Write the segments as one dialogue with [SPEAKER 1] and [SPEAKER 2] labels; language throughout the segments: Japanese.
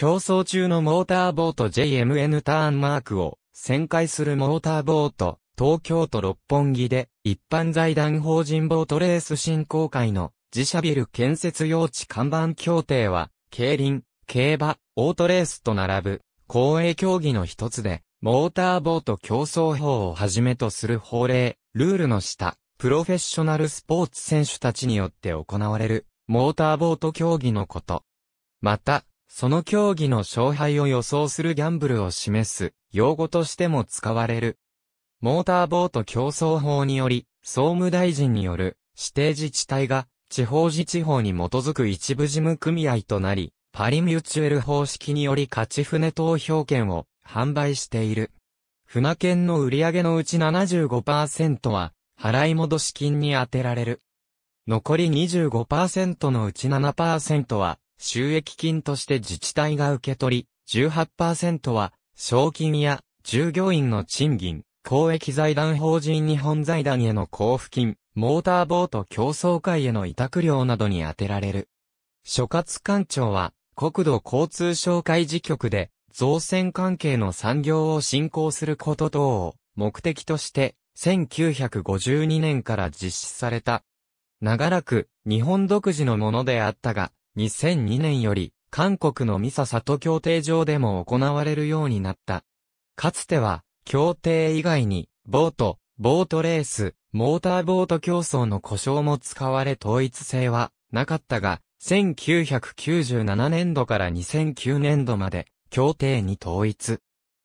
[SPEAKER 1] 競争中のモーターボート JMN ターンマークを旋回するモーターボート、東京都六本木で一般財団法人ボートレース振興会の自社ビル建設用地看板協定は、競輪、競馬、オートレースと並ぶ公営競技の一つで、モーターボート競争法をはじめとする法令、ルールの下、プロフェッショナルスポーツ選手たちによって行われる、モーターボート競技のこと。また、その競技の勝敗を予想するギャンブルを示す用語としても使われる。モーターボート競争法により、総務大臣による指定自治体が地方自治法に基づく一部事務組合となり、パリミュチュエル方式により勝ち船投票権を販売している。船券の売上のうち75%は払い戻し金に充てられる。残り25%のうち7%は収益金として自治体が受け取り、18%は、賞金や、従業員の賃金、公益財団法人日本財団への交付金、モーターボート競争会への委託料などに充てられる。所轄官庁は、国土交通省会事局で、造船関係の産業を振興すること等を目的として、1952年から実施された。長らく日本独自のものであったが、2002年より、韓国のミササト協定上でも行われるようになった。かつては、協定以外に、ボート、ボートレース、モーターボート競争の故障も使われ統一性はなかったが、1997年度から2009年度まで協定に統一。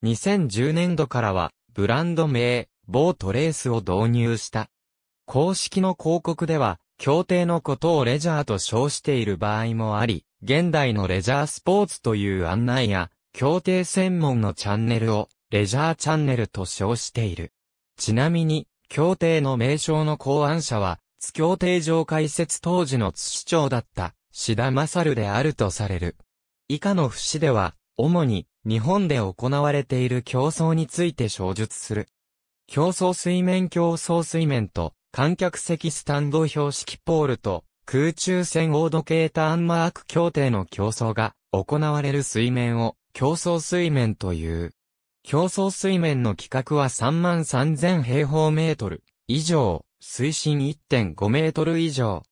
[SPEAKER 1] 2010年度からはブランド名、ボートレースを導入した。公式の広告では協定のことをレジャーと称している場合もあり、現代のレジャースポーツという案内や、協定専門のチャンネルをレジャーチャンネルと称している。ちなみに、協定の名称の考案者は、津協定上開設当時の津市長だった、志田勝であるとされる。以下の節では、主に、日本で行われている競争について詳述する。競争水面競争水面と、観客席スタンド標識ポールと空中戦オードケーターンマーク協定の競争が行われる水面を競争水面という。競争水面の規格は3万3000平方メートル以上、水深1.5メートル以上。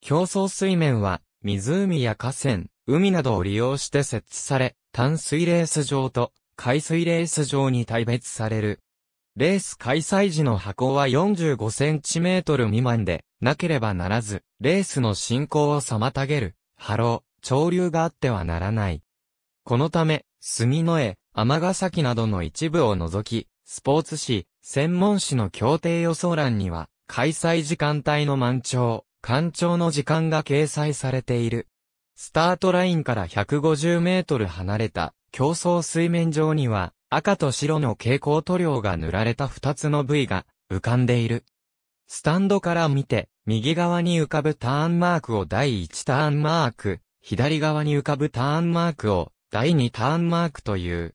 [SPEAKER 1] 競争水面は湖や河川、海などを利用して設置され、淡水レース場と海水レース場に大別される。レース開催時の箱は 45cm 未満で、なければならず、レースの進行を妨げる、波浪、潮流があってはならない。このため、墨の絵、尼崎などの一部を除き、スポーツ誌、専門誌の協定予想欄には、開催時間帯の満潮、干潮の時間が掲載されている。スタートラインから150メートル離れた競争水面上には、赤と白の蛍光塗料が塗られた二つの部位が浮かんでいる。スタンドから見て、右側に浮かぶターンマークを第1ターンマーク、左側に浮かぶターンマークを第2ターンマークという。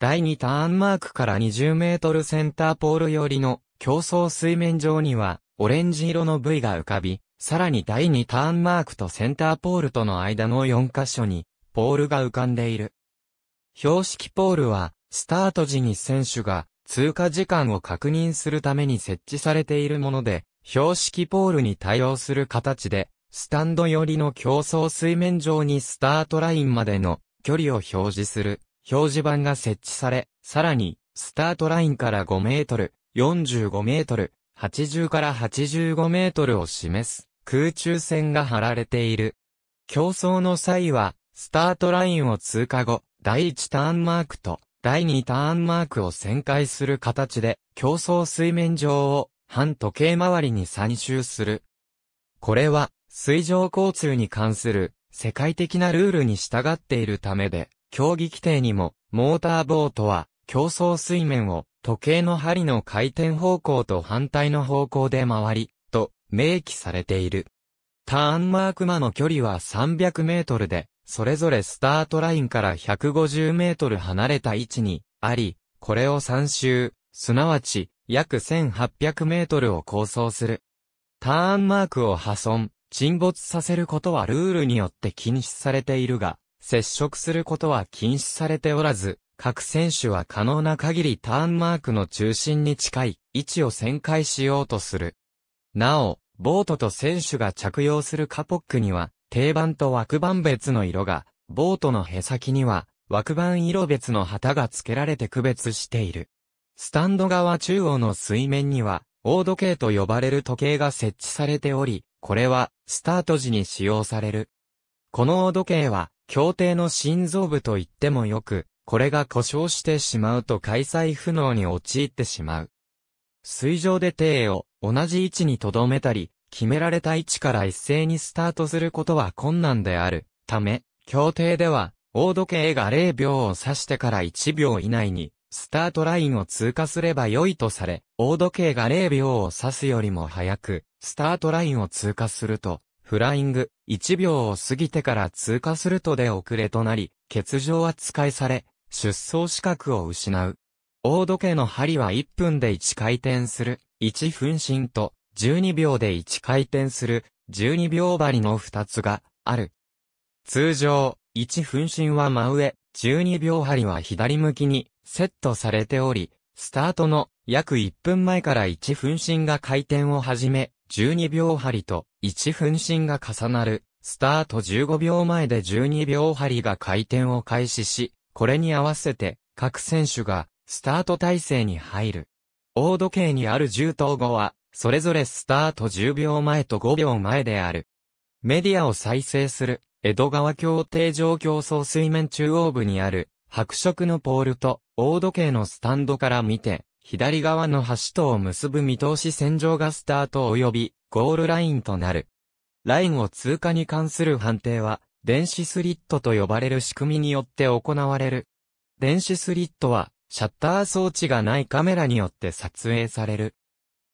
[SPEAKER 1] 第2ターンマークから20メートルセンターポール寄りの競争水面上にはオレンジ色の部位が浮かび、さらに第2ターンマークとセンターポールとの間の4箇所にポールが浮かんでいる。標識ポールはスタート時に選手が通過時間を確認するために設置されているもので、標識ポールに対応する形で、スタンド寄りの競争水面上にスタートラインまでの距離を表示する表示板が設置され、さらに、スタートラインから5メートル、45メートル、80から85メートルを示す空中線が張られている。競争の際は、スタートラインを通過後、第1ターンマークと第2ターンマークを旋回する形で、競争水面上を半時計回りに参集する。これは、水上交通に関する世界的なルールに従っているためで、競技規定にも、モーターボートは、競争水面を時計の針の回転方向と反対の方向で回り、と明記されている。ターンマーク間の距離は300メートルで、それぞれスタートラインから150メートル離れた位置にあり、これを3周、すなわち約1800メートルを構想する。ターンマークを破損、沈没させることはルールによって禁止されているが、接触することは禁止されておらず、各選手は可能な限りターンマークの中心に近い位置を旋回しようとする。なお、ボートと選手が着用するカポックには、定番と枠番別の色が、ボートのへ先には、枠番色別の旗が付けられて区別している。スタンド側中央の水面には、大時計と呼ばれる時計が設置されており、これは、スタート時に使用される。この大時計は、協定の心臓部と言ってもよく、これが故障してしまうと開催不能に陥ってしまう。水上で艇を同じ位置に留めたり、決められた位置から一斉にスタートすることは困難であるため、協定では、大時計が0秒を指してから1秒以内に、スタートラインを通過すれば良いとされ、大時計が0秒を指すよりも早く、スタートラインを通過すると、フライング、1秒を過ぎてから通過するとで遅れとなり、欠場扱いされ、出走資格を失う。大時計の針は1分で1回転する、1分身と、12秒で1回転する、12秒針の2つがある。通常、1分針は真上、12秒針は左向きにセットされており、スタートの約1分前から1分針が回転を始め、12秒針と1分針が重なる、スタート15秒前で12秒針が回転を開始し、これに合わせて各選手がスタート体制に入る。大時計にある10等後はそれぞれスタート10秒前と5秒前である。メディアを再生する、江戸川協定上競争水面中央部にある、白色のポールと、大時計のスタンドから見て、左側の橋とを結ぶ見通し線上がスタート及び、ゴールラインとなる。ラインを通過に関する判定は、電子スリットと呼ばれる仕組みによって行われる。電子スリットは、シャッター装置がないカメラによって撮影される。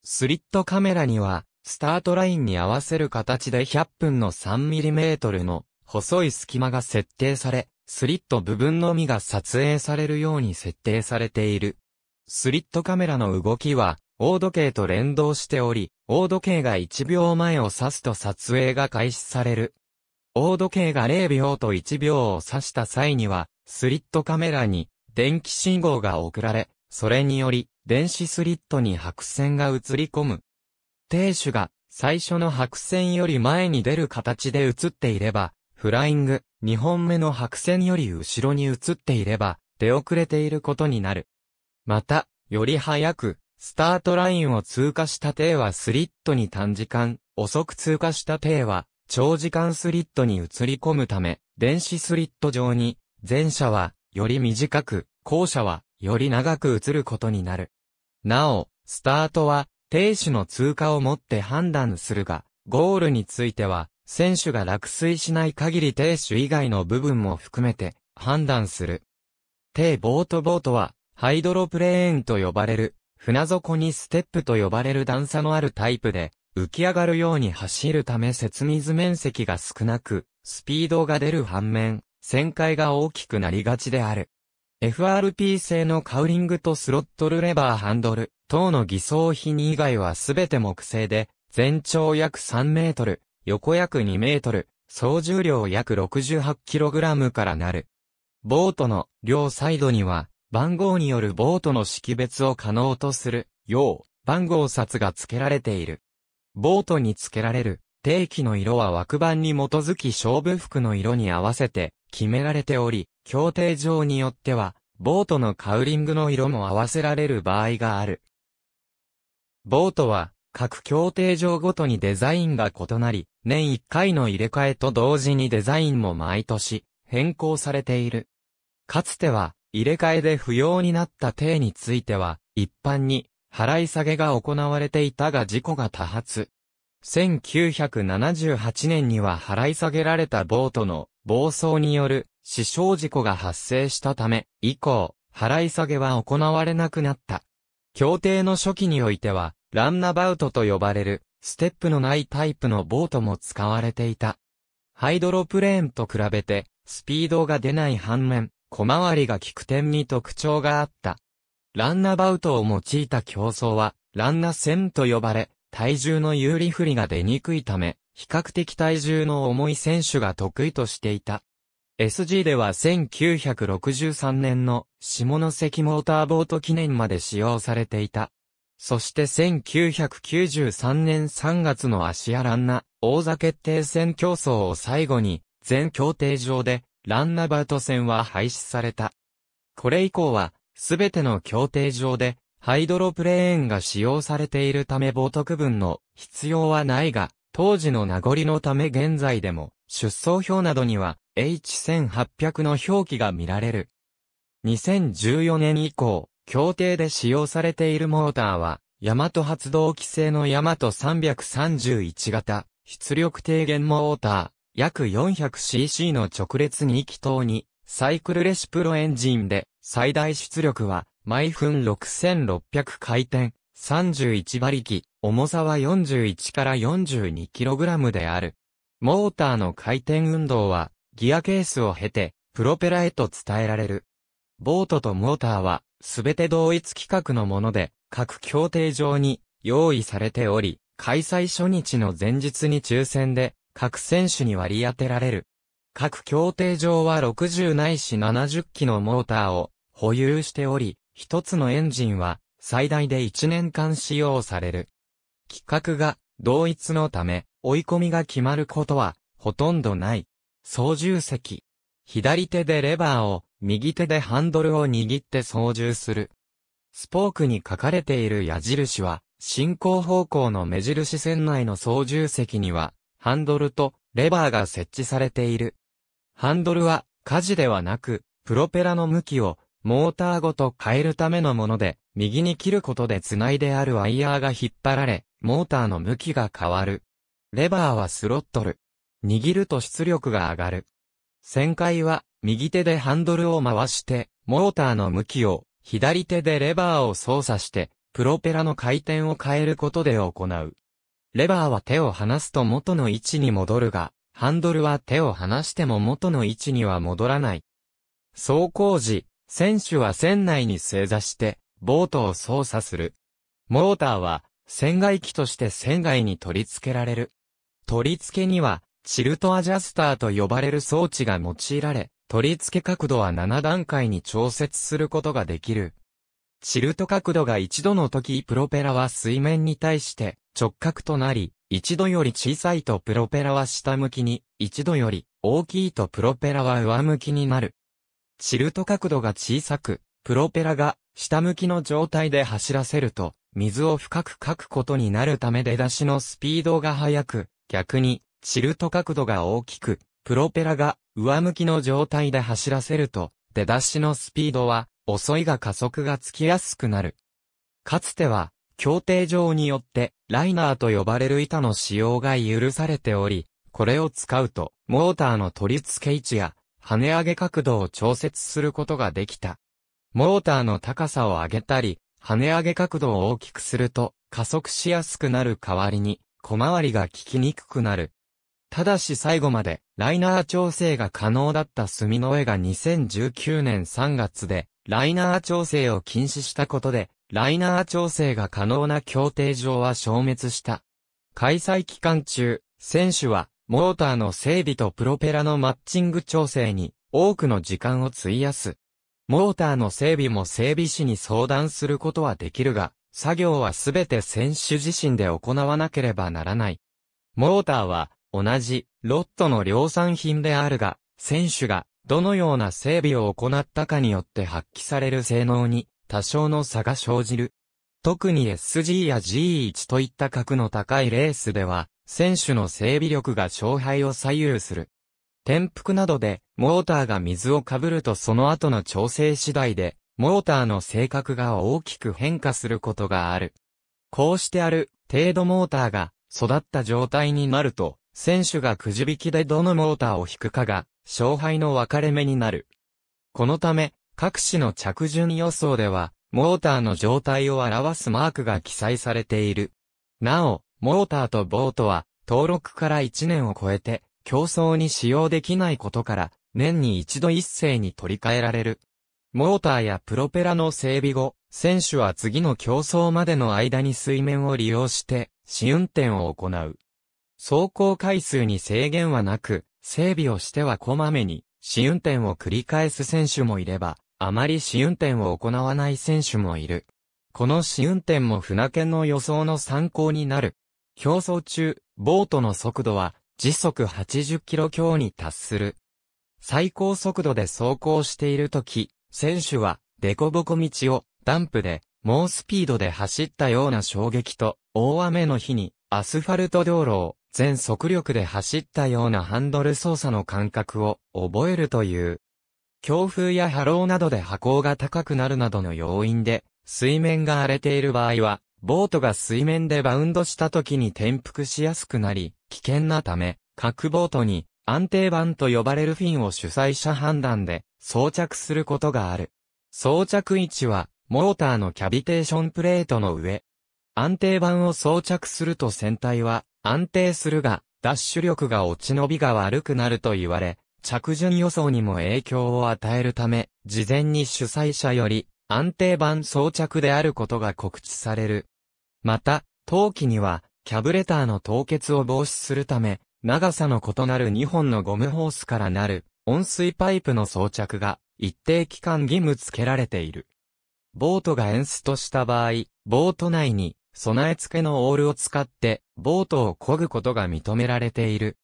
[SPEAKER 1] スリットカメラには、スタートラインに合わせる形で100分の 3mm の細い隙間が設定され、スリット部分のみが撮影されるように設定されている。スリットカメラの動きは、大時計と連動しており、大時計が1秒前を指すと撮影が開始される。大時計が0秒と1秒を指した際には、スリットカメラに電気信号が送られ、それにより、電子スリットに白線が映り込む。停止が最初の白線より前に出る形で映っていれば、フライング、2本目の白線より後ろに映っていれば、出遅れていることになる。また、より早く、スタートラインを通過した艇はスリットに短時間、遅く通過した艇は、長時間スリットに映り込むため、電子スリット上に、前者は、より短く、後者は、より長く映ることになる。なお、スタートは、停止の通過をもって判断するが、ゴールについては、選手が落水しない限り停止以外の部分も含めて、判断する。低ボートボートは、ハイドロプレーンと呼ばれる、船底にステップと呼ばれる段差のあるタイプで、浮き上がるように走るため雪水面積が少なく、スピードが出る反面、旋回が大きくなりがちである。FRP 製のカウリングとスロットルレバーハンドル等の偽装品以外はすべて木製で、全長約3メートル、横約2メートル、総重量約6 8ラムからなる。ボートの両サイドには、番号によるボートの識別を可能とする、よう、番号札が付けられている。ボートに付けられる、定期の色は枠板に基づき勝負服の色に合わせて決められており、協定上によっては、ボートのカウリングの色も合わせられる場合がある。ボートは、各協定上ごとにデザインが異なり、年1回の入れ替えと同時にデザインも毎年変更されている。かつては、入れ替えで不要になった艇については、一般に払い下げが行われていたが事故が多発。1978年には払い下げられたボートの暴走による死傷事故が発生したため、以降、払い下げは行われなくなった。協定の初期においては、ランナバウトと呼ばれる、ステップのないタイプのボートも使われていた。ハイドロプレーンと比べて、スピードが出ない反面、小回りが利く点に特徴があった。ランナバウトを用いた競争は、ランナ戦と呼ばれ、体重の有利不利が出にくいため、比較的体重の重い選手が得意としていた。SG では1963年の下関モーターボート記念まで使用されていた。そして1993年3月のシ屋ランナ王座決定戦競争を最後に、全協定上でランナバート戦は廃止された。これ以降は、すべての協定上で、ハイドロプレーンが使用されているため冒区分の必要はないが、当時の名残のため現在でも出走表などには H1800 の表記が見られる。2014年以降、協定で使用されているモーターは、ヤマト発動規制のヤマト331型、出力低減モーター、約 400cc の直列2気筒に、サイクルレシプロエンジンで、最大出力は、毎分6600回転、31馬力、重さは41から 42kg である。モーターの回転運動は、ギアケースを経て、プロペラへと伝えられる。ボートとモーターは、すべて同一規格のもので、各協定上に用意されており、開催初日の前日に抽選で、各選手に割り当てられる。各協定上は60ないし70機のモーターを保有しており、一つのエンジンは最大で1年間使用される。規格が同一のため、追い込みが決まることは、ほとんどない。操縦席。左手でレバーを、右手でハンドルを握って操縦する。スポークに書かれている矢印は、進行方向の目印線内の操縦席には、ハンドルとレバーが設置されている。ハンドルは、舵ではなく、プロペラの向きを、モーターごと変えるためのもので、右に切ることで繋いであるワイヤーが引っ張られ、モーターの向きが変わる。レバーはスロットル。握ると出力が上がる。旋回は、右手でハンドルを回して、モーターの向きを、左手でレバーを操作して、プロペラの回転を変えることで行う。レバーは手を離すと元の位置に戻るが、ハンドルは手を離しても元の位置には戻らない。走行時、選手は船内に正座して、ボートを操作する。モーターは、船外機として船外に取り付けられる。取り付けには、チルトアジャスターと呼ばれる装置が用いられ、取り付け角度は7段階に調節することができる。チルト角度が1度の時プロペラは水面に対して直角となり、1度より小さいとプロペラは下向きに、1度より大きいとプロペラは上向きになる。チルト角度が小さく、プロペラが下向きの状態で走らせると、水を深くかくことになるため出だしのスピードが速く、逆に、チルト角度が大きく、プロペラが上向きの状態で走らせると、出だしのスピードは、遅いが加速がつきやすくなる。かつては、協定上によって、ライナーと呼ばれる板の使用が許されており、これを使うと、モーターの取り付け位置や、跳ね上げ角度を調節することができた。モーターの高さを上げたり、跳ね上げ角度を大きくすると、加速しやすくなる代わりに、小回りが効きにくくなる。ただし最後まで、ライナー調整が可能だった墨の絵が2019年3月で、ライナー調整を禁止したことで、ライナー調整が可能な協定上は消滅した。開催期間中、選手は、モーターの整備とプロペラのマッチング調整に、多くの時間を費やす。モーターの整備も整備士に相談することはできるが、作業はすべて選手自身で行わなければならない。モーターは同じロットの量産品であるが、選手がどのような整備を行ったかによって発揮される性能に多少の差が生じる。特に SG や G1 といった格の高いレースでは、選手の整備力が勝敗を左右する。転覆などで、モーターが水をかぶるとその後の調整次第で、モーターの性格が大きく変化することがある。こうしてある程度モーターが育った状態になると、選手がくじ引きでどのモーターを引くかが勝敗の分かれ目になる。このため、各種の着順予想では、モーターの状態を表すマークが記載されている。なお、モーターとボートは、登録から1年を超えて、競争に使用できないことから、年に一度一斉に取り替えられる。モーターやプロペラの整備後、選手は次の競争までの間に水面を利用して、試運転を行う。走行回数に制限はなく、整備をしてはこまめに、試運転を繰り返す選手もいれば、あまり試運転を行わない選手もいる。この試運転も船券の予想の参考になる。競争中、ボートの速度は時速80キロ強に達する。最高速度で走行しているとき、選手は、デコボコ道を、ダンプで、猛スピードで走ったような衝撃と、大雨の日に、アスファルト道路を、全速力で走ったようなハンドル操作の感覚を、覚えるという。強風や波浪などで波高が高くなるなどの要因で、水面が荒れている場合は、ボートが水面でバウンドした時に転覆しやすくなり、危険なため、各ボートに安定板と呼ばれるフィンを主催者判断で装着することがある。装着位置は、モーターのキャビテーションプレートの上。安定板を装着すると船体は安定するが、ダッシュ力が落ち伸びが悪くなると言われ、着順予想にも影響を与えるため、事前に主催者より安定板装着であることが告知される。また、陶器には、キャブレターの凍結を防止するため、長さの異なる2本のゴムホースからなる温水パイプの装着が一定期間義務付けられている。ボートがエンストした場合、ボート内に備え付けのオールを使ってボートを漕ぐことが認められている。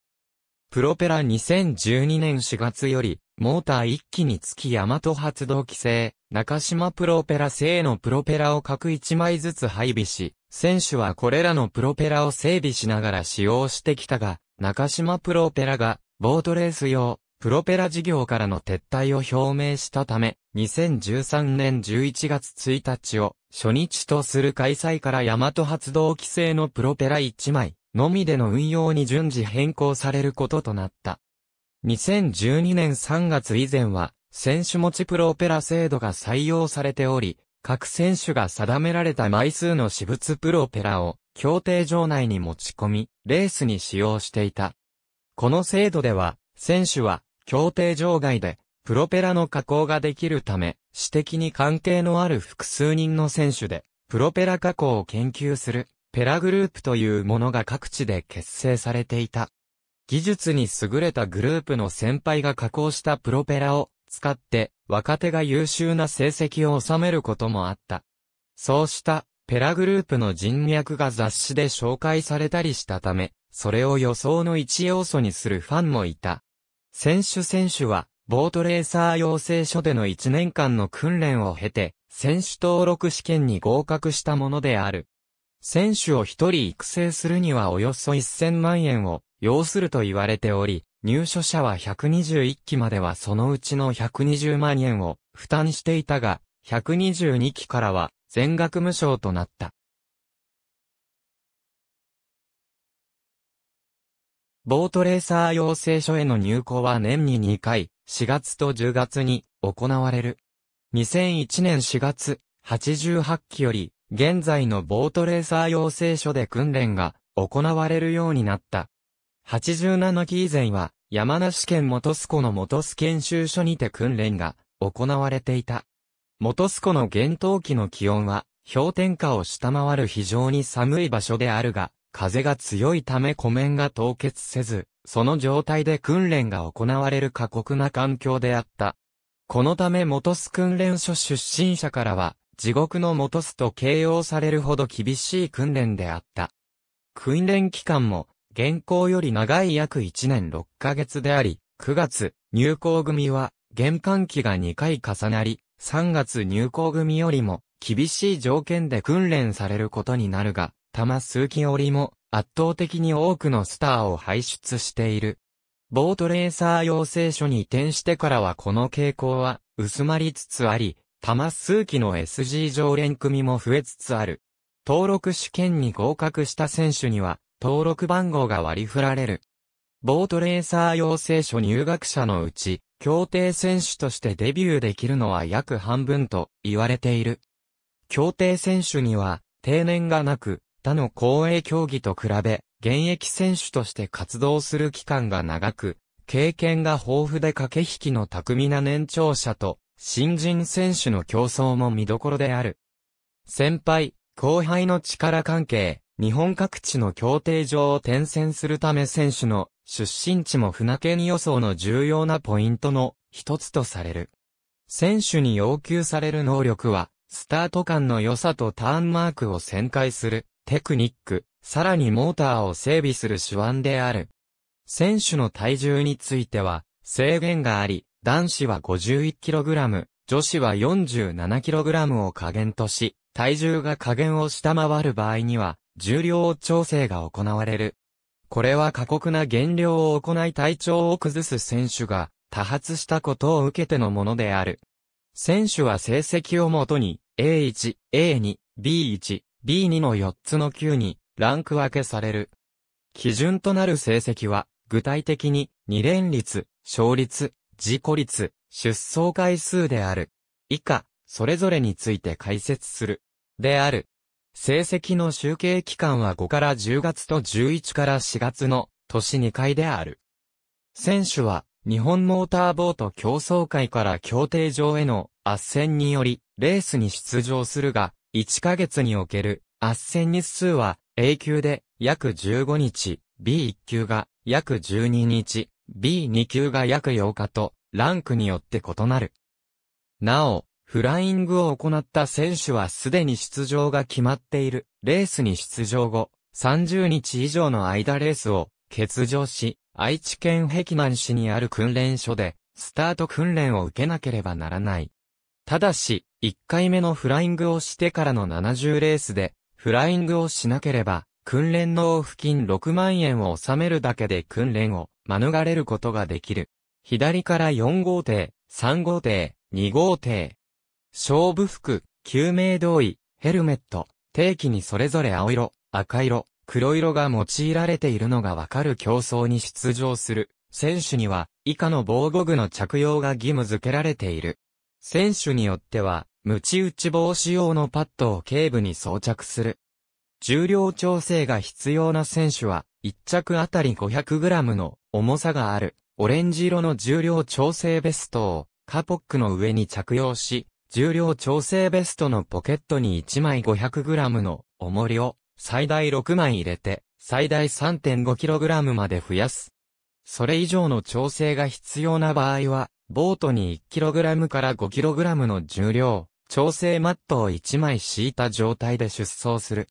[SPEAKER 1] プロペラ2012年4月より、モーター1機につきヤマト発動機制、中島プロペラ製のプロペラを各1枚ずつ配備し、選手はこれらのプロペラを整備しながら使用してきたが、中島プロペラが、ボートレース用、プロペラ事業からの撤退を表明したため、2013年11月1日を初日とする開催から大和発動規制のプロペラ1枚のみでの運用に順次変更されることとなった。2012年3月以前は、選手持ちプロペラ制度が採用されており、各選手が定められた枚数の私物プロペラを協定場内に持ち込み、レースに使用していた。この制度では、選手は協定場外で、プロペラの加工ができるため、私的に関係のある複数人の選手で、プロペラ加工を研究する、ペラグループというものが各地で結成されていた。技術に優れたグループの先輩が加工したプロペラを使って若手が優秀な成績を収めることもあった。そうしたペラグループの人脈が雑誌で紹介されたりしたため、それを予想の一要素にするファンもいた。選手選手は、ボートレーサー養成所での1年間の訓練を経て、選手登録試験に合格したものである。選手を一人育成するにはおよそ1000万円を要すると言われており、入所者は121期まではそのうちの120万円を負担していたが、122期からは全額無償となった。ボートレーサー養成所への入校は年に2回、4月と10月に行われる。2001年4月、88期より、現在のボートレーサー養成所で訓練が行われるようになった。87期以前は、山梨県本栖湖の本栖研修所にて訓練が行われていた。本栖湖の厳冬期の気温は、氷点下を下回る非常に寒い場所であるが、風が強いため湖面が凍結せず、その状態で訓練が行われる過酷な環境であった。このため元巣訓練所出身者からは、地獄の元巣と形容されるほど厳しい訓練であった。訓練期間も、現行より長い約1年6ヶ月であり、9月、入校組は、玄関期が2回重なり、3月入校組よりも、厳しい条件で訓練されることになるが、たま数機よりも圧倒的に多くのスターを輩出している。ボートレーサー養成所に移転してからはこの傾向は薄まりつつあり、たま数機の SG 常連組も増えつつある。登録試験に合格した選手には登録番号が割り振られる。ボートレーサー養成所入学者のうち、協定選手としてデビューできるのは約半分と言われている。協定選手には定年がなく、他の公営競技と比べ、現役選手として活動する期間が長く、経験が豊富で駆け引きの巧みな年長者と、新人選手の競争も見どころである。先輩、後輩の力関係、日本各地の協定上を転戦するため選手の出身地も船県予想の重要なポイントの一つとされる。選手に要求される能力は、スタート感の良さとターンマークを旋回する、テクニック、さらにモーターを整備する手腕である。選手の体重については、制限があり、男子は 51kg、女子は 47kg を下限とし、体重が下限を下回る場合には、重量調整が行われる。これは過酷な減量を行い体調を崩す選手が多発したことを受けてのものである。選手は成績をもとに A1、A2、B1、B2 の4つの級にランク分けされる。基準となる成績は、具体的に、二連率、勝率、事故率、出走回数である。以下、それぞれについて解説する。である。成績の集計期間は5から10月と11から4月の年2回である。選手は日本モーターボート競争会から協定上への斡旋によりレースに出場するが、1ヶ月における圧戦日数は A 級で約15日、B1 級が約12日、B2 級が約8日とランクによって異なる。なお、フライングを行った選手はすでに出場が決まっているレースに出場後、30日以上の間レースを欠場し、愛知県碧南市にある訓練所でスタート訓練を受けなければならない。ただし、1回目のフライングをしてからの70レースで、フライングをしなければ、訓練納付金6万円を納めるだけで訓練を免れることができる。左から4号艇、3号艇、2号艇。勝負服、救命胴衣、ヘルメット、定期にそれぞれ青色、赤色、黒色が用いられているのがわかる競争に出場する選手には以下の防護具の着用が義務付けられている。選手によっては無知打ち防止用のパッドを頸部に装着する。重量調整が必要な選手は、1着あたり 500g の重さがある、オレンジ色の重量調整ベストを、カポックの上に着用し、重量調整ベストのポケットに1枚 500g の重りを、最大6枚入れて、最大 3.5kg まで増やす。それ以上の調整が必要な場合は、ボートに 1kg から 5kg の重量、調整マットを1枚敷いた状態で出走する。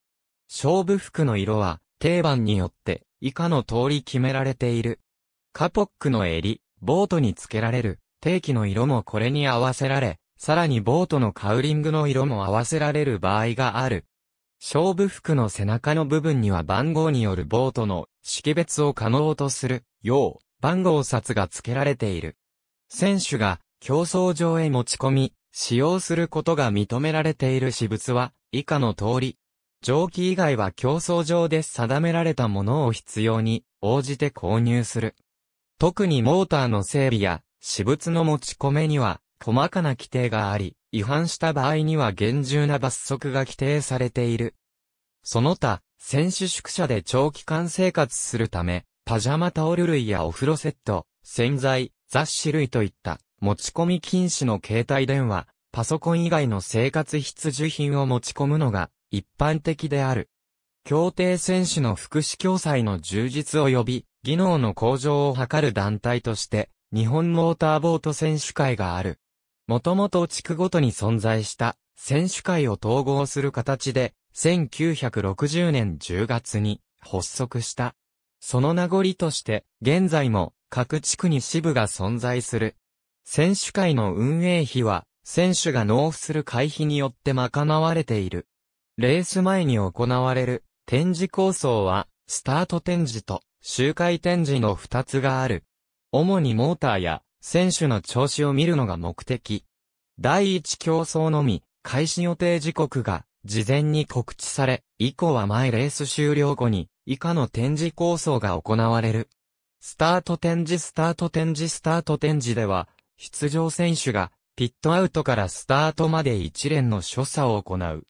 [SPEAKER 1] 勝負服の色は、定番によって、以下の通り決められている。カポックの襟、ボートに付けられる、定期の色もこれに合わせられ、さらにボートのカウリングの色も合わせられる場合がある。勝負服の背中の部分には番号によるボートの識別を可能とするよう番号札が付けられている。選手が競争場へ持ち込み、使用することが認められている私物は、以下の通り。蒸気以外は競争上で定められたものを必要に応じて購入する。特にモーターの整備や私物の持ち込めには細かな規定があり、違反した場合には厳重な罰則が規定されている。その他、選手宿舎で長期間生活するため、パジャマタオル類やお風呂セット、洗剤、雑誌類といった持ち込み禁止の携帯電話、パソコン以外の生活必需品を持ち込むのが一般的である。協定選手の福祉共済の充実及び技能の向上を図る団体として日本モーターボート選手会がある。もともと地区ごとに存在した選手会を統合する形で1960年10月に発足した。その名残として現在も各地区に支部が存在する選手会の運営費は、選手が納付する会費によって賄われている。レース前に行われる展示構想は、スタート展示と周回展示の2つがある。主にモーターや選手の調子を見るのが目的。第1競争のみ、開始予定時刻が事前に告知され、以降は前レース終了後に以下の展示構想が行われる。スタート展示スタート展示スタート展示では、出場選手が、ピットアウトからスタートまで一連の所作を行う。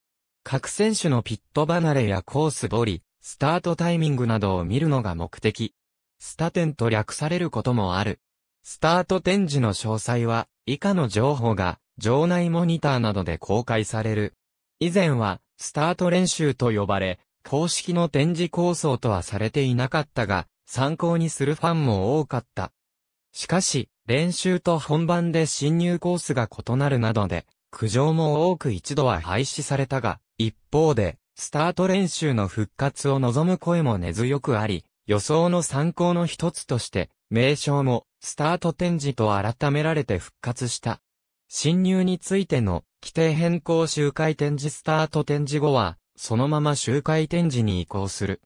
[SPEAKER 1] 各選手のピット離れやコース取り、スタートタイミングなどを見るのが目的。スタテンと略されることもある。スタート展示の詳細は、以下の情報が、場内モニターなどで公開される。以前は、スタート練習と呼ばれ、公式の展示構想とはされていなかったが、参考にするファンも多かった。しかし、練習と本番で進入コースが異なるなどで、苦情も多く一度は廃止されたが、一方で、スタート練習の復活を望む声も根強くあり、予想の参考の一つとして、名称も、スタート展示と改められて復活した。侵入についての、規定変更周回展示スタート展示後は、そのまま周回展示に移行する。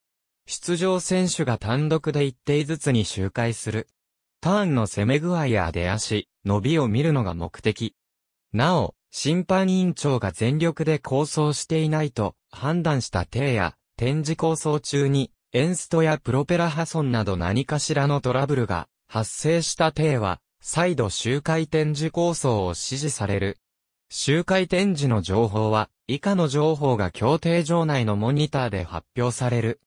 [SPEAKER 1] 出場選手が単独で一定ずつに周回する。ターンの攻め具合や出足、伸びを見るのが目的。なお、審判委員長が全力で構想していないと判断した定や展示構想中にエンストやプロペラ破損など何かしらのトラブルが発生した定は再度周回展示構想を指示される。周回展示の情報は以下の情報が協定場内のモニターで発表される。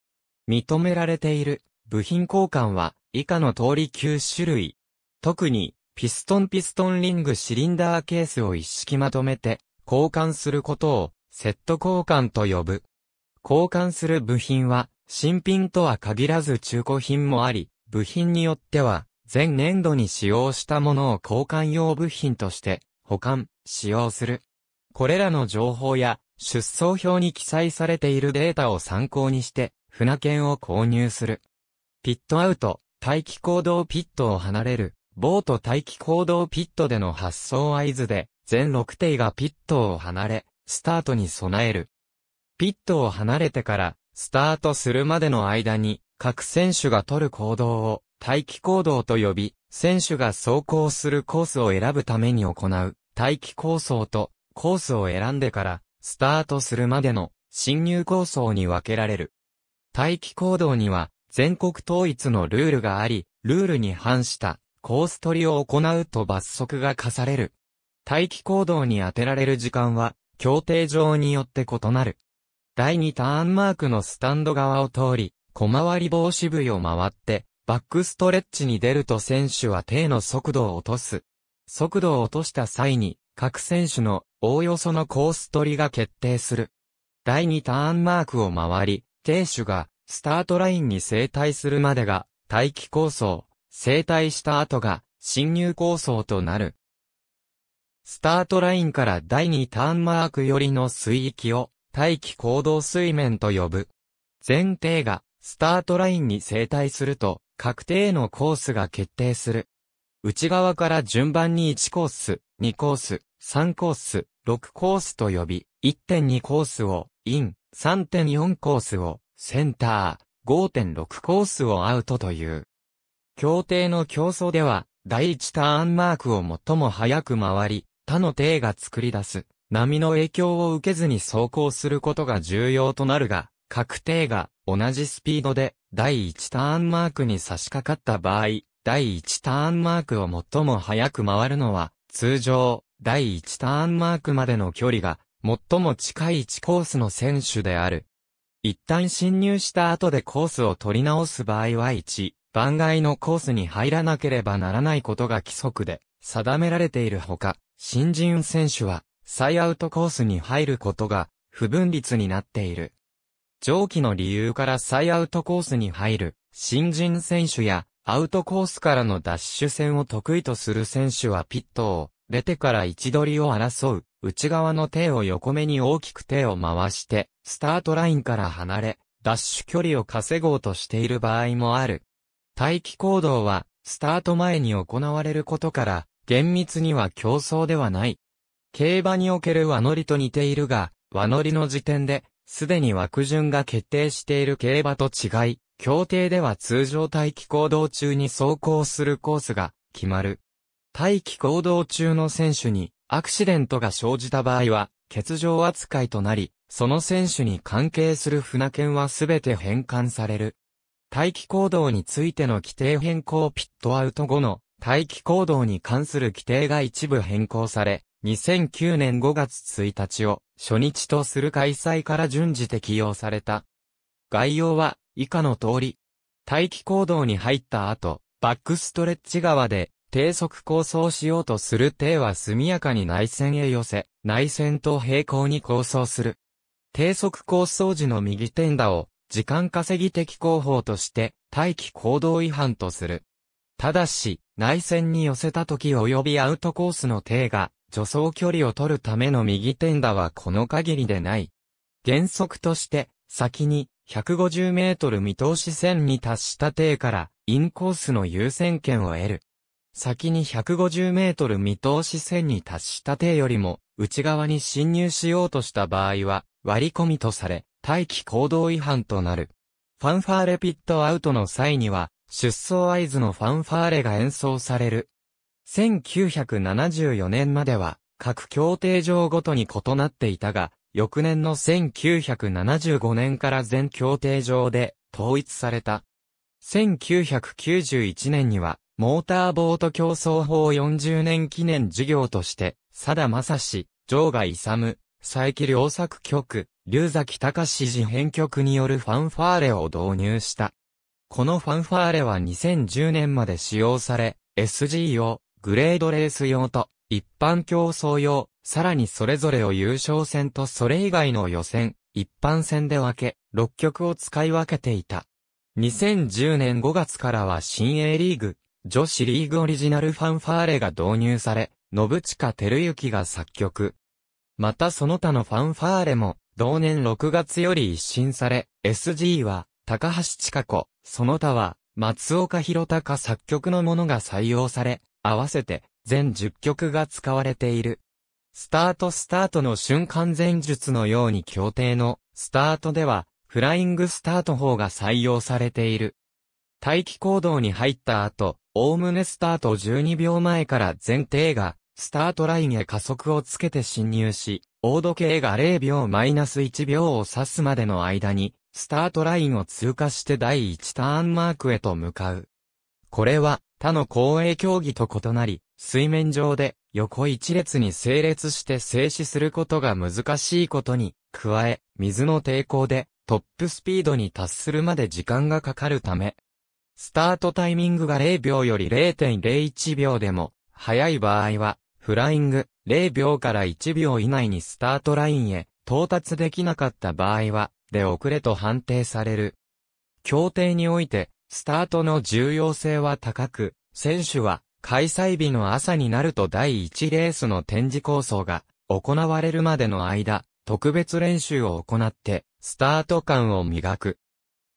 [SPEAKER 1] 認められている部品交換は以下の通り9種類。特に、ピストンピストンリングシリンダーケースを一式まとめて、交換することを、セット交換と呼ぶ。交換する部品は、新品とは限らず中古品もあり、部品によっては、前年度に使用したものを交換用部品として、保管、使用する。これらの情報や、出走表に記載されているデータを参考にして、船券を購入する。ピットアウト、待機行動ピットを離れる、ボート待機行動ピットでの発送合図で、全6艇がピットを離れ、スタートに備える。ピットを離れてから、スタートするまでの間に、各選手が取る行動を、待機行動と呼び、選手が走行するコースを選ぶために行う、待機構想と、コースを選んでから、スタートするまでの、進入構想に分けられる。待機行動には、全国統一のルールがあり、ルールに反したコース取りを行うと罰則が課される。待機行動に当てられる時間は、協定上によって異なる。第2ターンマークのスタンド側を通り、小回り防止部を回って、バックストレッチに出ると選手は手の速度を落とす。速度を落とした際に、各選手のおおよそのコース取りが決定する。第2ターンマークを回り、手手がスタートラインに生体するまでが、大気構想、生体した後が、侵入構想となる。スタートラインから第2ターンマークよりの水域を、大気行動水面と呼ぶ。前提が、スタートラインに生体すると、確定のコースが決定する。内側から順番に1コース、2コース、3コース、6コースと呼び、1.2コースを、イン、3.4コースを、センター、5.6コースをアウトという。協定の競争では、第1ターンマークを最も早く回り、他の艇が作り出す、波の影響を受けずに走行することが重要となるが、各艇が同じスピードで第1ターンマークに差し掛かった場合、第1ターンマークを最も早く回るのは、通常、第1ターンマークまでの距離が最も近い1コースの選手である。一旦侵入した後でコースを取り直す場合は1、番外のコースに入らなければならないことが規則で定められているほか、新人選手は再アウトコースに入ることが不分率になっている。上記の理由から再アウトコースに入る新人選手やアウトコースからのダッシュ戦を得意とする選手はピットを出てから位置取りを争う内側の手を横目に大きく手を回して、スタートラインから離れ、ダッシュ距離を稼ごうとしている場合もある。待機行動は、スタート前に行われることから、厳密には競争ではない。競馬における輪乗りと似ているが、輪乗りの時点で、すでに枠順が決定している競馬と違い、協定では通常待機行動中に走行するコースが決まる。待機行動中の選手にアクシデントが生じた場合は、欠場扱いとなり、その選手に関係する船券はすべて返還される。待機行動についての規定変更ピットアウト後の待機行動に関する規定が一部変更され、2009年5月1日を初日とする開催から順次適用された。概要は以下の通り。待機行動に入った後、バックストレッチ側で低速構想しようとする低は速やかに内線へ寄せ、内線と平行に構想する。低速構想時の右点打を、時間稼ぎ的工法として、待機行動違反とする。ただし、内線に寄せた時及びアウトコースの低が、助走距離を取るための右点打はこの限りでない。原則として、先に150メートル見通し線に達した低から、インコースの優先権を得る。先に150メートル見通し線に達した手よりも、内側に侵入しようとした場合は、割り込みとされ、待機行動違反となる。ファンファーレピットアウトの際には、出走合図のファンファーレが演奏される。1974年までは、各協定上ごとに異なっていたが、翌年の1975年から全協定上で統一された。1991年には、モーターボート競争法40年記念事業として、佐田正史、城賀勇、佐伯良作曲、龍崎隆事編曲によるファンファーレを導入した。このファンファーレは2010年まで使用され、SG 用、グレードレース用と、一般競争用、さらにそれぞれを優勝戦とそれ以外の予選、一般戦で分け、6曲を使い分けていた。2010年5月からは新 A リーグ、女子リーグオリジナルファンファーレが導入され、信近照之が作曲。またその他のファンファーレも、同年6月より一新され、SG は、高橋千佳子、その他は、松岡弘隆作曲のものが採用され、合わせて、全10曲が使われている。スタートスタートの瞬間前述のように協定の、スタートでは、フライングスタート法が採用されている。待機行動に入った後、おおむねスタート12秒前から前提が、スタートラインへ加速をつけて進入し、大時計が0秒マイナス1秒を指すまでの間に、スタートラインを通過して第1ターンマークへと向かう。これは、他の公営競技と異なり、水面上で横一列に整列して静止することが難しいことに、加え、水の抵抗でトップスピードに達するまで時間がかかるため、スタートタイミングが0秒より0.01秒でも、早い場合は、フライング0秒から1秒以内にスタートラインへ到達できなかった場合は、で遅れと判定される。協定において、スタートの重要性は高く、選手は開催日の朝になると第1レースの展示構想が行われるまでの間、特別練習を行って、スタート感を磨く。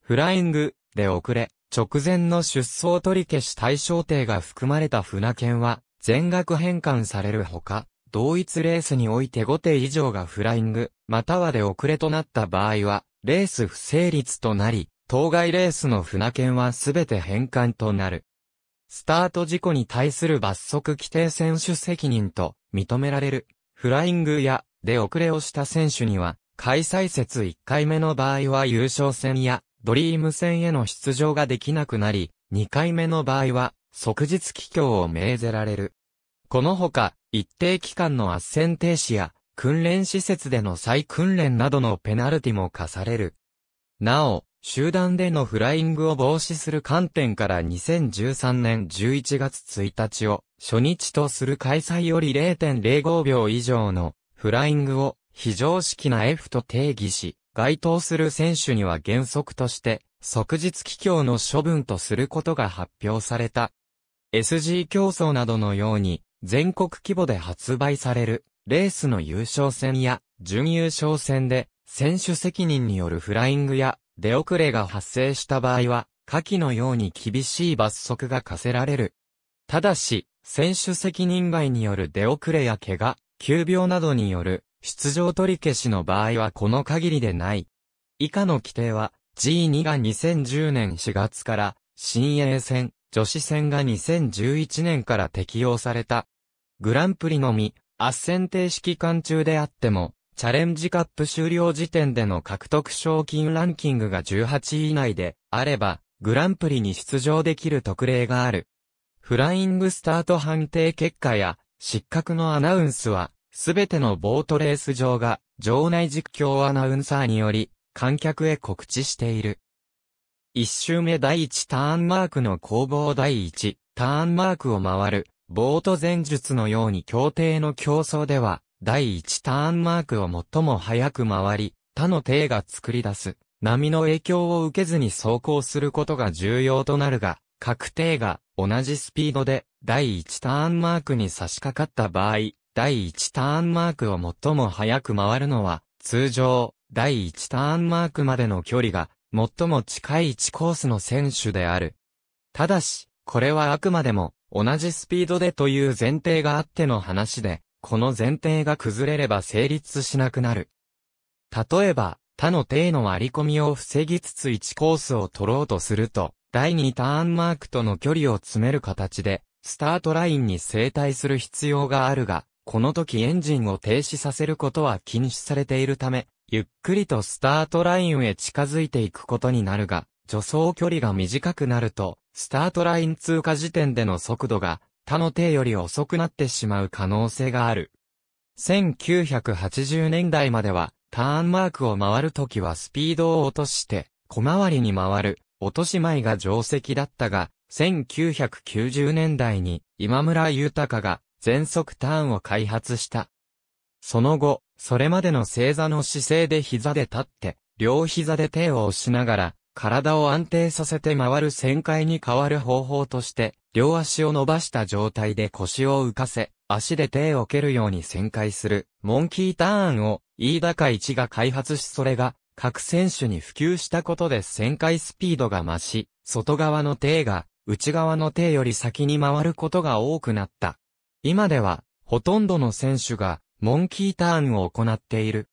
[SPEAKER 1] フライングで遅れ、直前の出走取り消し対象艇が含まれた船券は、全額返還されるほか、同一レースにおいて5艇以上がフライング、またはで遅れとなった場合は、レース不成立となり、当該レースの船券はすべて返還となる。スタート事故に対する罰則規定選手責任と認められる。フライングや出遅れをした選手には、開催説1回目の場合は優勝戦やドリーム戦への出場ができなくなり、2回目の場合は、即日帰郷を命ぜられる。このほか、一定期間の圧戦停止や、訓練施設での再訓練などのペナルティも課される。なお、集団でのフライングを防止する観点から2013年11月1日を初日とする開催より0.05秒以上のフライングを非常識な F と定義し、該当する選手には原則として、即日帰郷の処分とすることが発表された。SG 競争などのように、全国規模で発売される、レースの優勝戦や、準優勝戦で、選手責任によるフライングや、出遅れが発生した場合は、下記のように厳しい罰則が課せられる。ただし、選手責任外による出遅れや怪我、急病などによる出場取り消しの場合はこの限りでない。以下の規定は、G2 が2010年4月から、新鋭戦、女子戦が2011年から適用された。グランプリのみ、圧戦定式期間中であっても、チャレンジカップ終了時点での獲得賞金ランキングが18位以内であれば、グランプリに出場できる特例がある。フライングスタート判定結果や、失格のアナウンスは、すべてのボートレース場が、場内実況アナウンサーにより、観客へ告知している。一周目第一ターンマークの攻防第一ターンマークを回る、ボート前述のように協定の競争では、第一ターンマークを最も早く回り、他の艇が作り出す、波の影響を受けずに走行することが重要となるが、各定が同じスピードで第1ターンマークに差し掛かった場合、第1ターンマークを最も早く回るのは、通常、第1ターンマークまでの距離が、最も近い1コースの選手である。ただし、これはあくまでも、同じスピードでという前提があっての話で、この前提が崩れれば成立しなくなる。例えば、他の体の割り込みを防ぎつつ1コースを取ろうとすると、第2ターンマークとの距離を詰める形で、スタートラインに正対する必要があるが、この時エンジンを停止させることは禁止されているため、ゆっくりとスタートラインへ近づいていくことになるが、助走距離が短くなると、スタートライン通過時点での速度が他の手より遅くなってしまう可能性がある。1980年代までは、ターンマークを回るときはスピードを落として、小回りに回る、落とし前が定石だったが、1990年代に今村豊が全速ターンを開発した。その後、それまでの正座の姿勢で膝で立って、両膝で手を押しながら、体を安定させて回る旋回に変わる方法として、両足を伸ばした状態で腰を浮かせ、足で手を蹴るように旋回する、モンキーターンを、飯高一が開発しそれが、各選手に普及したことで旋回スピードが増し、外側の手が、内側の手より先に回ることが多くなった。今では、ほとんどの選手が、モンキーターンを行っている。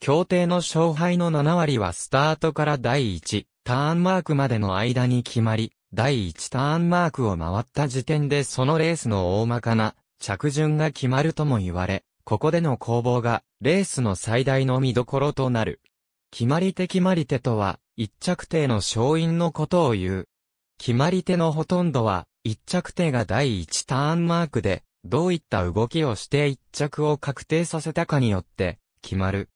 [SPEAKER 1] 協定の勝敗の7割はスタートから第1ターンマークまでの間に決まり、第1ターンマークを回った時点でそのレースの大まかな着順が決まるとも言われ、ここでの攻防がレースの最大の見どころとなる。決まり手決まり手とは、一着手の勝因のことを言う。決まり手のほとんどは、一着手が第一ターンマークで、どういった動きをして一着を確定させたかによって、決まる。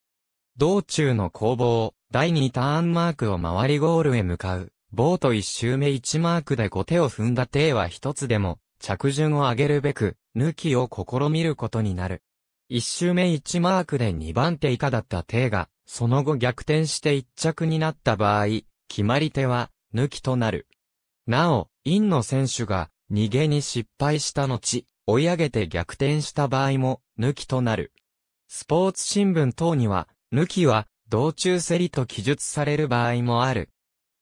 [SPEAKER 1] 道中の攻防、第二ターンマークを回りゴールへ向かう。ボート一周目一マークで5手を踏んだ手は一つでも、着順を上げるべく、抜きを試みることになる。一周目一マークで2番手以下だった手が、その後逆転して一着になった場合、決まり手は、抜きとなる。なお、陰の選手が逃げに失敗した後、追い上げて逆転した場合も抜きとなる。スポーツ新聞等には、抜きは道中競りと記述される場合もある。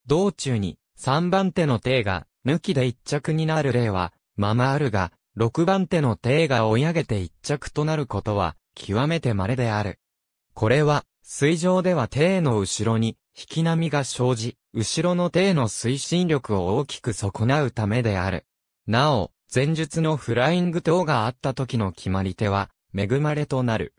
[SPEAKER 1] 道中に3番手の手が抜きで1着になる例は、ままあるが、6番手の手が追い上げて1着となることは、極めて稀である。これは、水上では手の後ろに、引き波が生じ、後ろの艇の推進力を大きく損なうためである。なお、前述のフライング等があった時の決まり手は、恵まれとなる。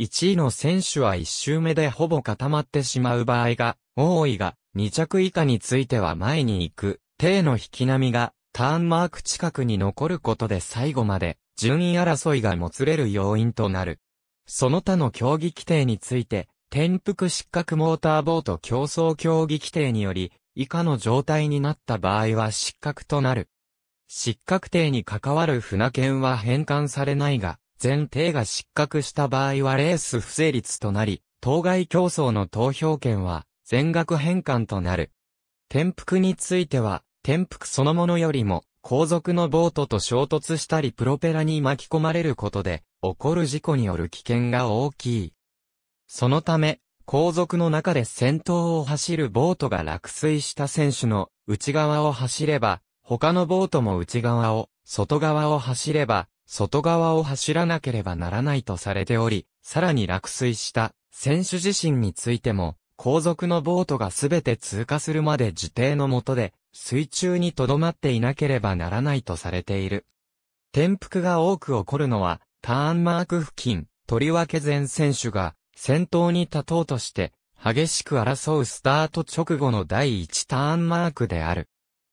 [SPEAKER 1] 1位の選手は1周目でほぼ固まってしまう場合が、多いが、2着以下については前に行く、艇の引き波が、ターンマーク近くに残ることで最後まで、順位争いがもつれる要因となる。その他の競技規定について、転覆失格モーターボート競争競技規定により、以下の状態になった場合は失格となる。失格定に関わる船券は返還されないが、前提が失格した場合はレース不成立となり、当該競争の投票権は全額返還となる。転覆については、転覆そのものよりも、後続のボートと衝突したりプロペラに巻き込まれることで、起こる事故による危険が大きい。そのため、後続の中で先頭を走るボートが落水した選手の内側を走れば、他のボートも内側を、外側を走れば、外側を走らなければならないとされており、さらに落水した選手自身についても、後続のボートがすべて通過するまで樹定の下で、水中に留まっていなければならないとされている。転覆が多く起こるのは、ターンマーク付近、とりわけ前選手が、先頭に立とうとして、激しく争うスタート直後の第1ターンマークである。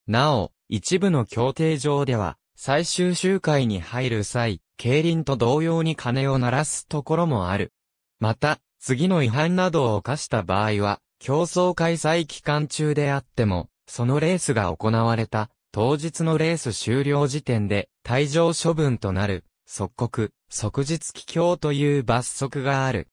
[SPEAKER 1] なお、一部の協定上では、最終周回に入る際、競輪と同様に鐘を鳴らすところもある。また、次の違反などを犯した場合は、競争開催期間中であっても、そのレースが行われた、当日のレース終了時点で、退場処分となる、即刻、即日帰郷という罰則がある。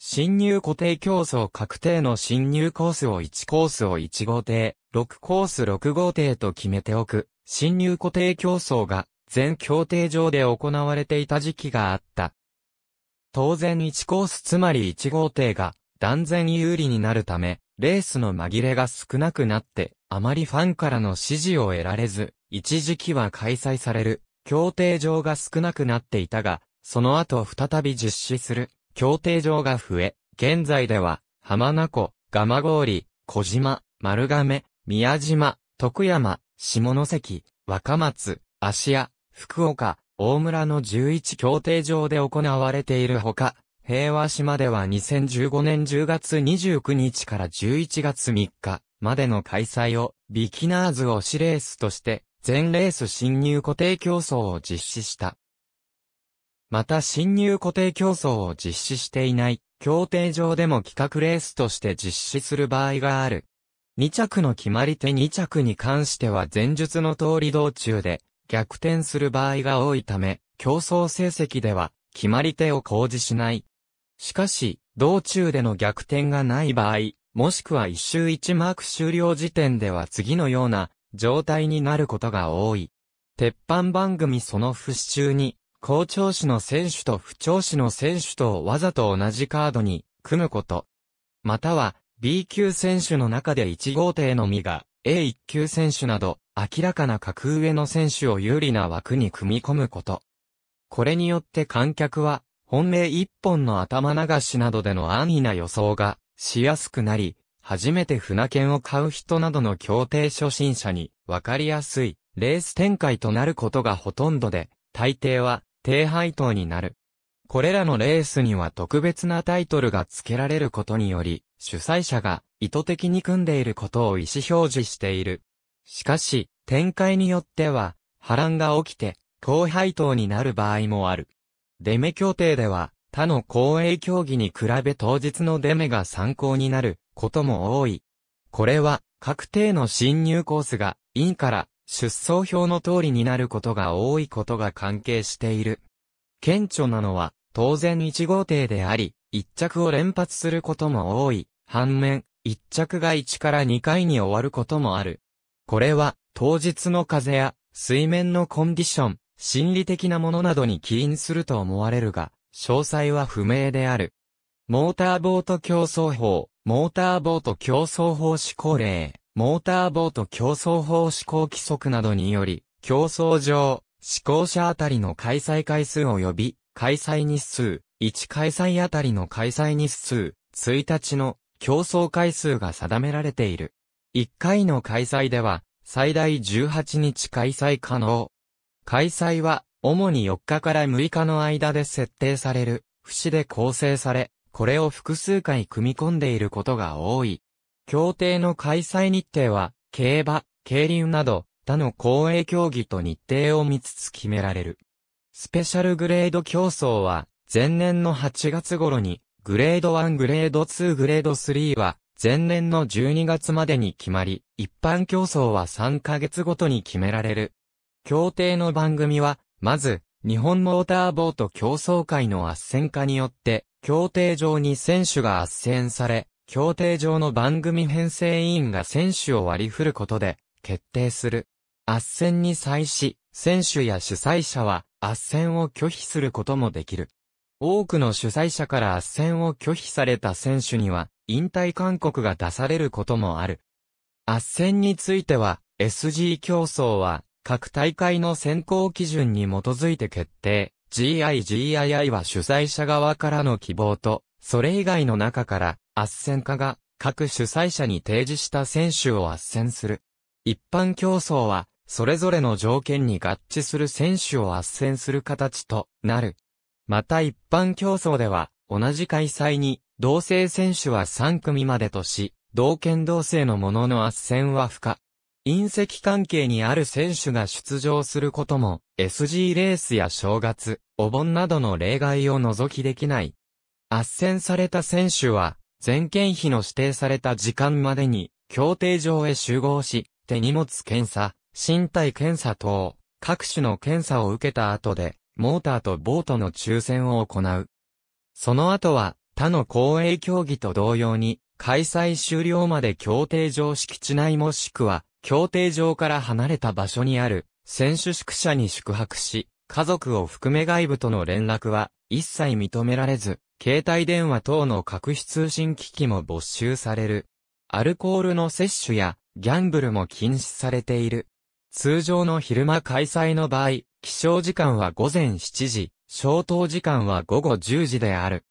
[SPEAKER 1] 侵入固定競争確定の侵入コースを1コースを1号艇、6コース6号艇と決めておく、侵入固定競争が全協定上で行われていた時期があった。当然1コースつまり1号艇が断然有利になるため、レースの紛れが少なくなって、あまりファンからの支持を得られず、一時期は開催される、協定上が少なくなっていたが、その後再び実施する協定場が増え、現在では、浜名湖、蒲郡、小島、丸亀、宮島、徳山、下関、若松、芦屋、福岡、大村の11協定場で行われているほか、平和島では2015年10月29日から11月3日までの開催を、ビキナーズ推しレースとして、全レース進入固定競争を実施した。また侵入固定競争を実施していない、協定上でも企画レースとして実施する場合がある。2着の決まり手2着に関しては前述の通り道中で逆転する場合が多いため、競争成績では決まり手を公示しない。しかし、道中での逆転がない場合、もしくは一周一マーク終了時点では次のような状態になることが多い。鉄板番組その不死中に好調子の選手と不調子の選手とをわざと同じカードに組むこと。または、B 級選手の中で1号艇のみが、A1 級選手など、明らかな格上の選手を有利な枠に組み込むこと。これによって観客は、本命一本の頭流しなどでの安易な予想がしやすくなり、初めて船券を買う人などの協定初心者に分かりやすいレース展開となることがほとんどで、大抵は低配当になる。これらのレースには特別なタイトルが付けられることにより、主催者が意図的に組んでいることを意思表示している。しかし、展開によっては、波乱が起きて、高配当になる場合もある。デメ協定では、他の公営競技に比べ当日のデメが参考になることも多い。これは、確定の侵入コースが、イから出走表の通りになることが多いことが関係している。顕著なのは、当然1号艇であり、1着を連発することも多い。反面、1着が1から2回に終わることもある。これは、当日の風や、水面のコンディション、心理的なものなどに起因すると思われるが、詳細は不明である。モーターボート競争法、モーターボート競争法施行令。モーターボート競争法施行規則などにより、競争上、施行者あたりの開催回数及び、開催日数、1開催あたりの開催日数、1日の競争回数が定められている。1回の開催では、最大18日開催可能。開催は、主に4日から6日の間で設定される、節で構成され、これを複数回組み込んでいることが多い。協定の開催日程は、競馬、競輪など、他の公営競技と日程を見つつ決められる。スペシャルグレード競争は、前年の8月頃に、グレード1グレード2グレード3は、前年の12月までに決まり、一般競争は3ヶ月ごとに決められる。協定の番組は、まず、日本モーターボート競争会の圧旋化によって、協定上に選手が圧旋され、協定上の番組編成委員が選手を割り振ることで決定する。圧戦に際し、選手や主催者は圧戦を拒否することもできる。多くの主催者から圧戦を拒否された選手には引退勧告が出されることもある。圧戦については SG 競争は各大会の選考基準に基づいて決定。GIGII は主催者側からの希望とそれ以外の中から、圧戦家が各主催者に提示した選手を圧戦する。一般競争は、それぞれの条件に合致する選手を圧戦する形となる。また一般競争では、同じ開催に、同性選手は3組までとし、同県同性のものの圧戦は不可。隕石関係にある選手が出場することも、SG レースや正月、お盆などの例外を除きできない。圧戦された選手は、全県費の指定された時間までに、協定上へ集合し、手荷物検査、身体検査等、各種の検査を受けた後で、モーターとボートの抽選を行う。その後は、他の公営競技と同様に、開催終了まで協定上敷地内もしくは、協定上から離れた場所にある、選手宿舎に宿泊し、家族を含め外部との連絡は一切認められず、携帯電話等の隠し通信機器も没収される。アルコールの摂取やギャンブルも禁止されている。通常の昼間開催の場合、起床時間は午前7時、消灯時間は午後10時である。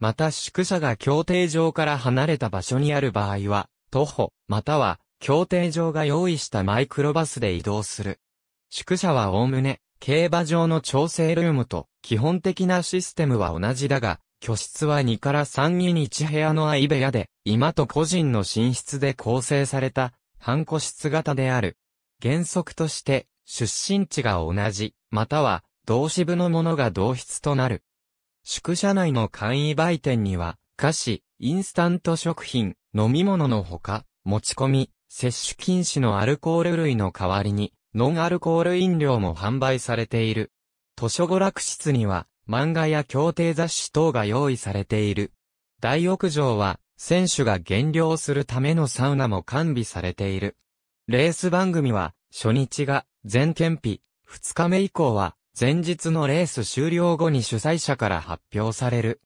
[SPEAKER 1] また宿舎が協定場から離れた場所にある場合は、徒歩、または協定場が用意したマイクロバスで移動する。宿舎はおおむね、競馬場の調整ルームと基本的なシステムは同じだが、居室は2から3に1部屋の相部屋で、今と個人の寝室で構成された、半個室型である。原則として、出身地が同じ、または、同支部のものが同室となる。宿舎内の簡易売店には、菓子、インスタント食品、飲み物のほか、持ち込み、摂取禁止のアルコール類の代わりに、ノンアルコール飲料も販売されている。図書娯楽室には、漫画や協定雑誌等が用意されている。大浴場は、選手が減量するためのサウナも完備されている。レース番組は、初日が全検日、2日目以降は、前日のレース終了後に主催者から発表される。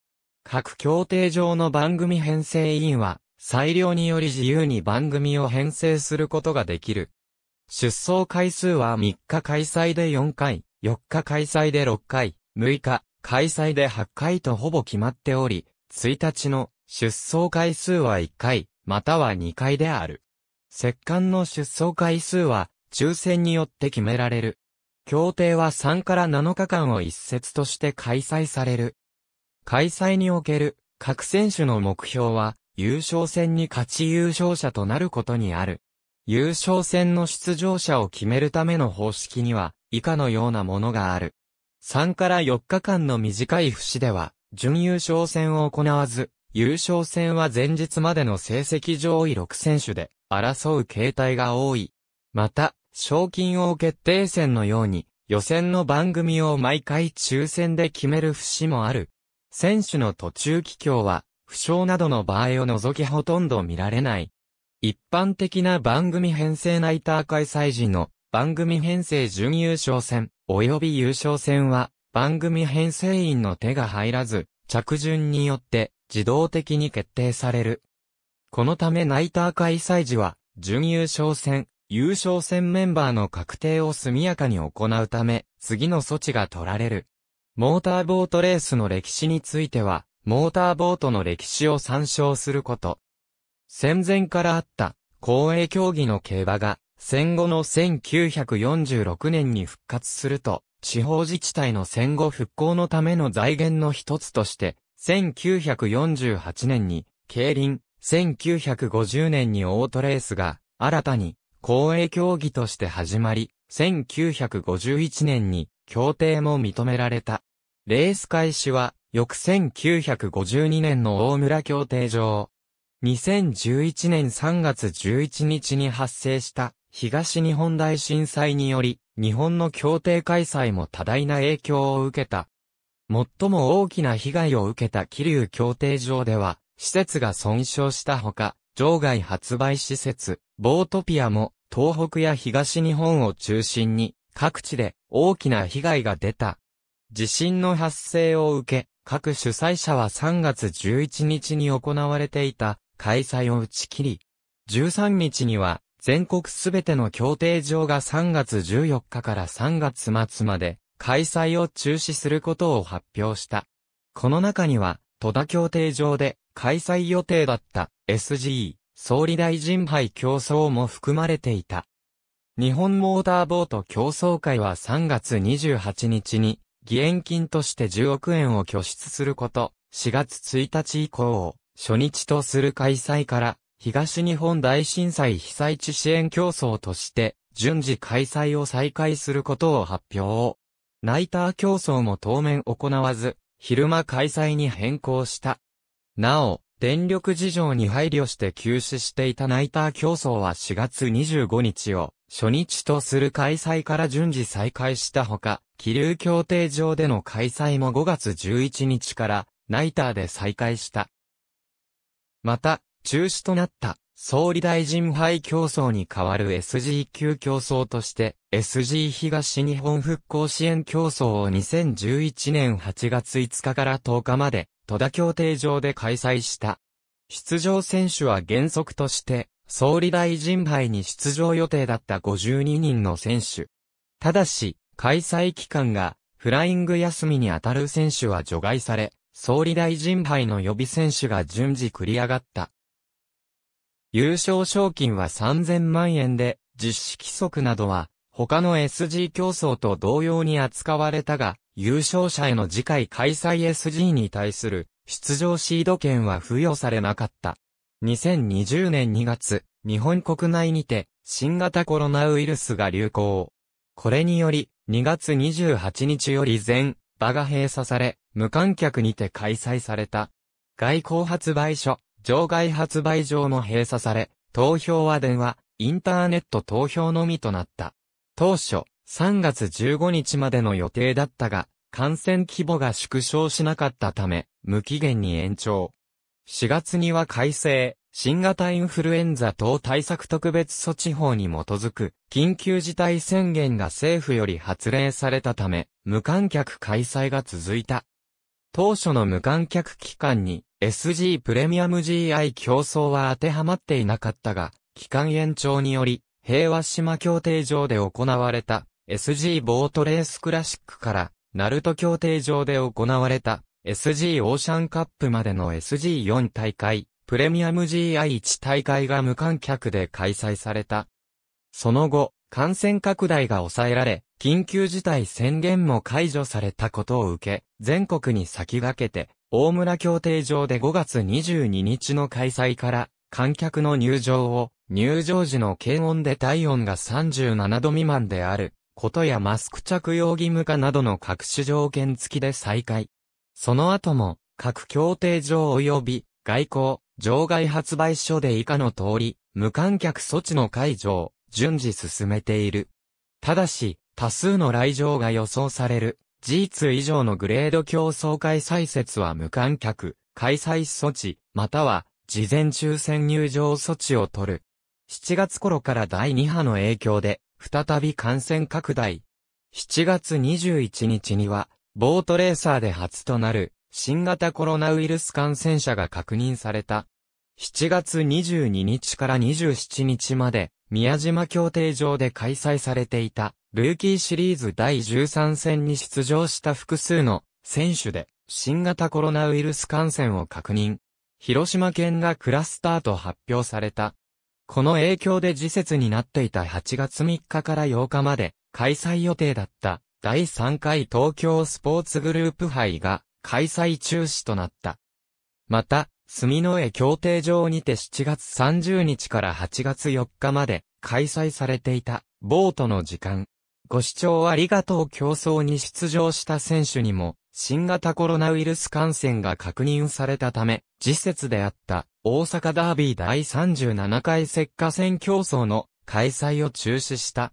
[SPEAKER 1] 各協定上の番組編成委員は、裁量により自由に番組を編成することができる。出走回数は3日開催で4回、4日開催で6回、6日開催で8回とほぼ決まっており、1日の出走回数は1回、または2回である。石棺の出走回数は、抽選によって決められる。協定は3から7日間を一節として開催される。開催における各選手の目標は、優勝戦に勝ち優勝者となることにある。優勝戦の出場者を決めるための方式には、以下のようなものがある。3から4日間の短い節では、準優勝戦を行わず、優勝戦は前日までの成績上位6選手で争う形態が多い。また、賞金王決定戦のように、予選の番組を毎回抽選で決める節もある。選手の途中帰郷は、負傷などの場合を除きほとんど見られない。一般的な番組編成ナイター開催時の番組編成準優勝戦、及び優勝戦は、番組編成員の手が入らず、着順によって自動的に決定される。このためナイター開催時は、準優勝戦、優勝戦メンバーの確定を速やかに行うため、次の措置が取られる。モーターボートレースの歴史については、モーターボートの歴史を参照すること。戦前からあった、公営競技の競馬が、戦後の1946年に復活すると、地方自治体の戦後復興のための財源の一つとして、1948年に、競輪、1950年にオートレースが、新たに、公営競技として始まり、1951年に、協定も認められた。レース開始は、翌1952年の大村協定上、2011年3月11日に発生した東日本大震災により、日本の協定開催も多大な影響を受けた。最も大きな被害を受けた桐生協定上では、施設が損傷したほか、場外発売施設、ボートピアも、東北や東日本を中心に、各地で大きな被害が出た。地震の発生を受け、各主催者は3月11日に行われていた開催を打ち切り、13日には全国すべての協定場が3月14日から3月末まで開催を中止することを発表した。この中には、戸田協定場で開催予定だった s g 総理大臣杯競争も含まれていた。日本モーターボート競争会は3月28日に、義援金として10億円を拠出すること、4月1日以降を初日とする開催から東日本大震災被災地支援競争として、順次開催を再開することを発表。ナイター競争も当面行わず、昼間開催に変更した。なお、電力事情に配慮して休止していたナイター競争は4月25日を初日とする開催から順次再開したほか、気流協定上での開催も5月11日からナイターで再開した。また、中止となった総理大臣杯競争に代わる SG 級競争として SG 東日本復興支援競争を2011年8月5日から10日まで戸田協定上で開催した。出場選手は原則として総理大臣杯に出場予定だった52人の選手。ただし、開催期間がフライング休みに当たる選手は除外され、総理大臣杯の予備選手が順次繰り上がった。優勝賞金は3000万円で、実施規則などは、他の SG 競争と同様に扱われたが、優勝者への次回開催 SG に対する出場シード権は付与されなかった。2020年2月、日本国内にて新型コロナウイルスが流行。これにより、2月28日より全場が閉鎖され、無観客にて開催された。外交発売所、場外発売場も閉鎖され、投票は電話、インターネット投票のみとなった。当初、3月15日までの予定だったが、感染規模が縮小しなかったため、無期限に延長。4月には改正、新型インフルエンザ等対策特別措置法に基づく緊急事態宣言が政府より発令されたため、無観客開催が続いた。当初の無観客期間に SG プレミアム GI 競争は当てはまっていなかったが、期間延長により、平和島協定上で行われた SG ボートレースクラシックから、ナルト協定上で行われた SG オーシャンカップまでの SG4 大会、プレミアム GI1 大会が無観客で開催された。その後、感染拡大が抑えられ、緊急事態宣言も解除されたことを受け、全国に先駆けて、大村協定上で5月22日の開催から観客の入場を入場時の検温で体温が37度未満であることやマスク着用義務化などの各種条件付きで再開。その後も各協定上及び外交、場外発売所で以下の通り、無観客措置の解除を順次進めている。ただし、多数の来場が予想される G2 以上のグレード競争開催説は無観客、開催措置、または事前抽選入場措置を取る。7月頃から第2波の影響で、再び感染拡大。7月21日には、ボートレーサーで初となる、新型コロナウイルス感染者が確認された。7月22日から27日まで、宮島協定上で開催されていた、ルーキーシリーズ第13戦に出場した複数の選手で新型コロナウイルス感染を確認。広島県がクラスターと発表された。この影響で時節になっていた8月3日から8日まで開催予定だった第3回東京スポーツグループ杯が開催中止となった。また、住の江協定場にて7月30日から8月4日まで開催されていたボートの時間ご視聴ありがとう競争に出場した選手にも、新型コロナウイルス感染が確認されたため、次節であった大阪ダービー第37回石化戦競争の開催を中止した。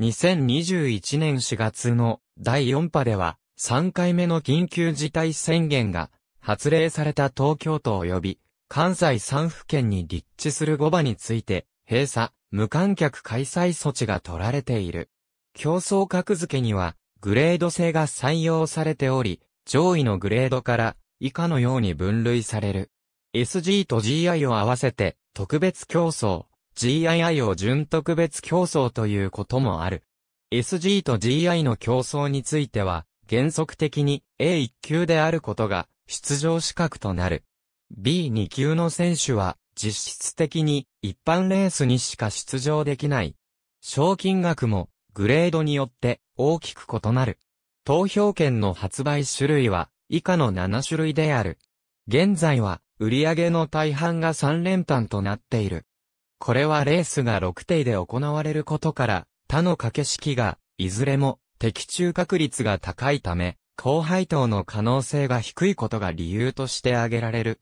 [SPEAKER 1] 2021年4月の第4波では、3回目の緊急事態宣言が発令された東京都及び、関西3府県に立地する5場について、閉鎖、無観客開催措置が取られている。競争格付けには、グレード制が採用されており、上位のグレードから以下のように分類される。SG と GI を合わせて特別競争、GII を準特別競争ということもある。SG と GI の競争については、原則的に A1 級であることが出場資格となる。B2 級の選手は実質的に一般レースにしか出場できない。賞金額もグレードによって大きく異なる。投票券の発売種類は以下の7種類である。現在は売上の大半が3連単となっている。これはレースが6艇で行われることから他の掛け式がいずれも的中確率が高いため、高配当の可能性が低いことが理由として挙げられる。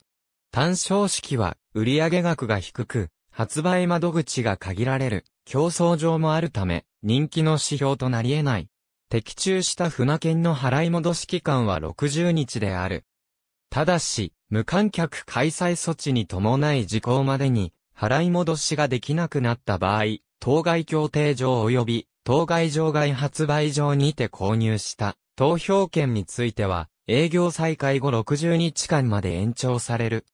[SPEAKER 1] 単勝式は売上額が低く、発売窓口が限られる競争上もあるため、人気の指標となり得ない。的中した船券の払い戻し期間は60日である。ただし、無観客開催措置に伴い事項までに、払い戻しができなくなった場合、当該協定上及び、当該場外発売上にて購入した投票券については、営業再開後60日間まで延長される。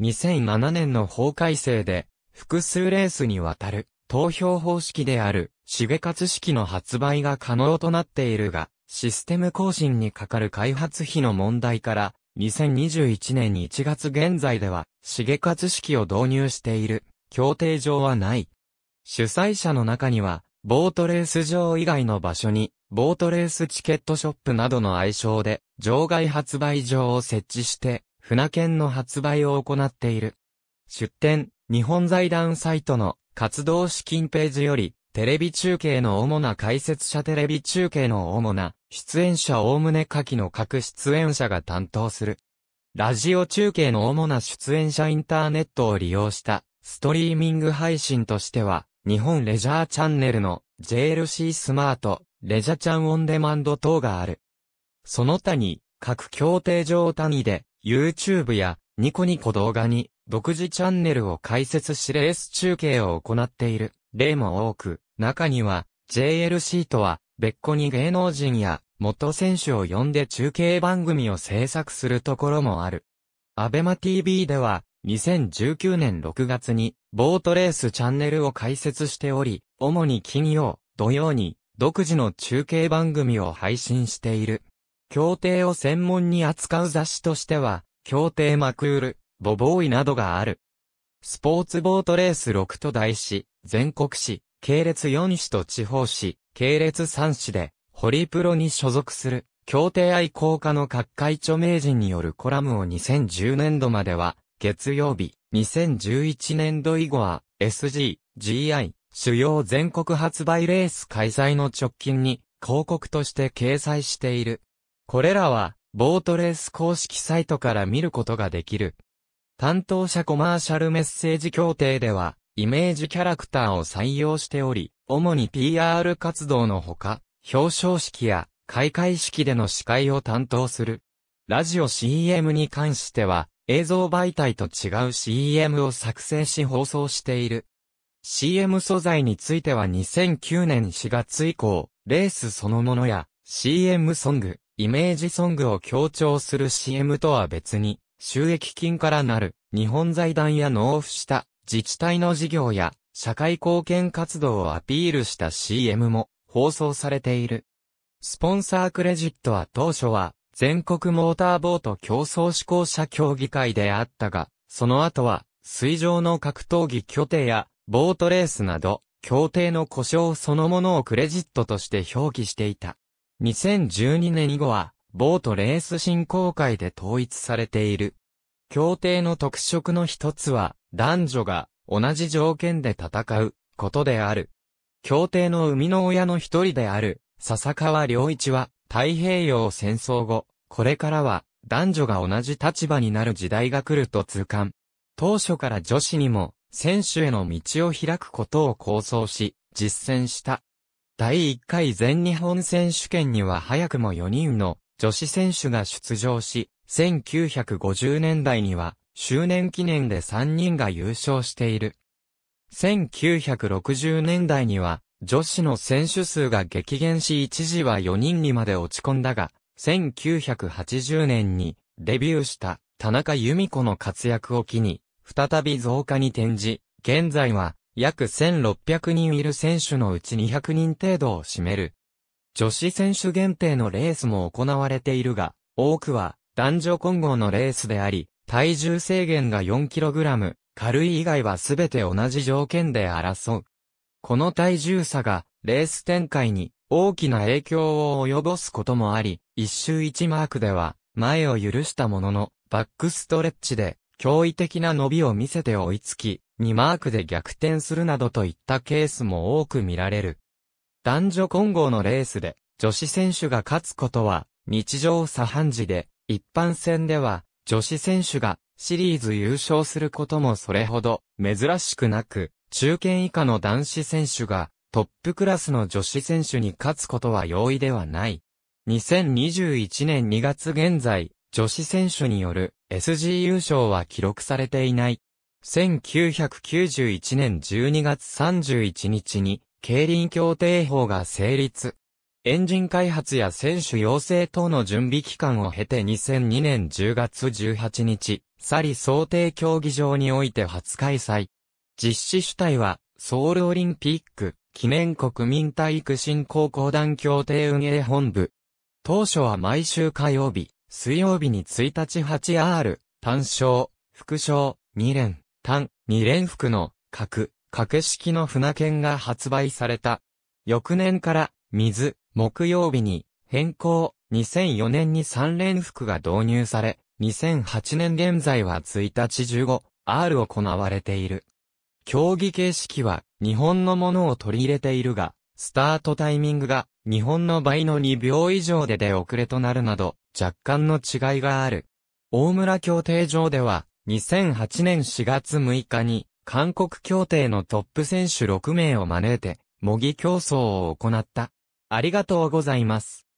[SPEAKER 1] 2007年の法改正で、複数レースにわたる投票方式であるカツ式の発売が可能となっているが、システム更新にかかる開発費の問題から、2021年1月現在では、カツ式を導入している、協定上はない。主催者の中には、ボートレース場以外の場所に、ボートレースチケットショップなどの愛称で、場外発売場を設置して、船券の発売を行っている。出展、日本財団サイトの活動資金ページより、テレビ中継の主な解説者テレビ中継の主な出演者おおむね下記の各出演者が担当する。ラジオ中継の主な出演者インターネットを利用したストリーミング配信としては日本レジャーチャンネルの JLC スマート、レジャーチャンオンデマンド等がある。その他に各協定上単位で YouTube やニコニコ動画に独自チャンネルを開設しレース中継を行っている。例も多く、中には、JLC とは、別個に芸能人や、元選手を呼んで中継番組を制作するところもある。アベマ TV では、2019年6月に、ボートレースチャンネルを開設しており、主に金曜、土曜に、独自の中継番組を配信している。協定を専門に扱う雑誌としては、協定マクール、ボボーイなどがある。スポーツボートレース6都大市、全国市、系列4市と地方市、系列3市で、ホリプロに所属する、協定愛好家の各界著名人によるコラムを2010年度までは、月曜日、2011年度以後は、SG、GI、主要全国発売レース開催の直近に、広告として掲載している。これらは、ボートレース公式サイトから見ることができる。担当者コマーシャルメッセージ協定では、イメージキャラクターを採用しており、主に PR 活動のほか、表彰式や開会式での司会を担当する。ラジオ CM に関しては、映像媒体と違う CM を作成し放送している。CM 素材については2009年4月以降、レースそのものや CM ソング、イメージソングを強調する CM とは別に、収益金からなる日本財団や納付した自治体の事業や社会貢献活動をアピールした CM も放送されている。スポンサークレジットは当初は全国モーターボート競争志向者協議会であったが、その後は水上の格闘技協定やボートレースなど協定の故障そのものをクレジットとして表記していた。2012年以後はボートレース振興会で統一されている。協定の特色の一つは、男女が同じ条件で戦うことである。協定の生みの親の一人である、笹川良一は、太平洋戦争後、これからは男女が同じ立場になる時代が来ると痛感。当初から女子にも選手への道を開くことを構想し、実践した。第1回全日本選手権には早くも4人の女子選手が出場し、1950年代には、周年記念で3人が優勝している。1960年代には、女子の選手数が激減し一時は4人にまで落ち込んだが、1980年にデビューした田中由美子の活躍を機に、再び増加に転じ、現在は約1600人いる選手のうち200人程度を占める女子選手限定のレースも行われているが、多くは男女混合のレースであり、体重制限が 4kg、軽い以外はすべて同じ条件で争う。この体重差が、レース展開に大きな影響を及ぼすこともあり、一周一マークでは、前を許したものの、バックストレッチで、驚異的な伸びを見せて追いつき、2マークで逆転するなどといったケースも多く見られる。男女混合のレースで、女子選手が勝つことは、日常茶飯事で、一般戦では、女子選手が、シリーズ優勝することもそれほど、珍しくなく、中堅以下の男子選手が、トップクラスの女子選手に勝つことは容易ではない。2021年2月現在、女子選手による SG 優勝は記録されていない。1991年12月31日に競輪協定法が成立。エンジン開発や選手養成等の準備期間を経て2002年10月18日、サリ想定競技場において初開催。実施主体は、ソウルオリンピック、記念国民体育振興公団協定運営本部。当初は毎週火曜日、水曜日に1日 8R、単勝、副賞、2連、単、2連服の、各、掛け式の船券が発売された。翌年から、水、木曜日に、変更、2004年に3連服が導入され、2008年現在は1日 15R 行われている。競技形式は日本のものを取り入れているが、スタートタイミングが日本の倍の2秒以上で出遅れとなるなど、若干の違いがある。大村協定上では、2008年4月6日に、韓国協定のトップ選手6名を招いて、模擬競争を行った。ありがとうございます。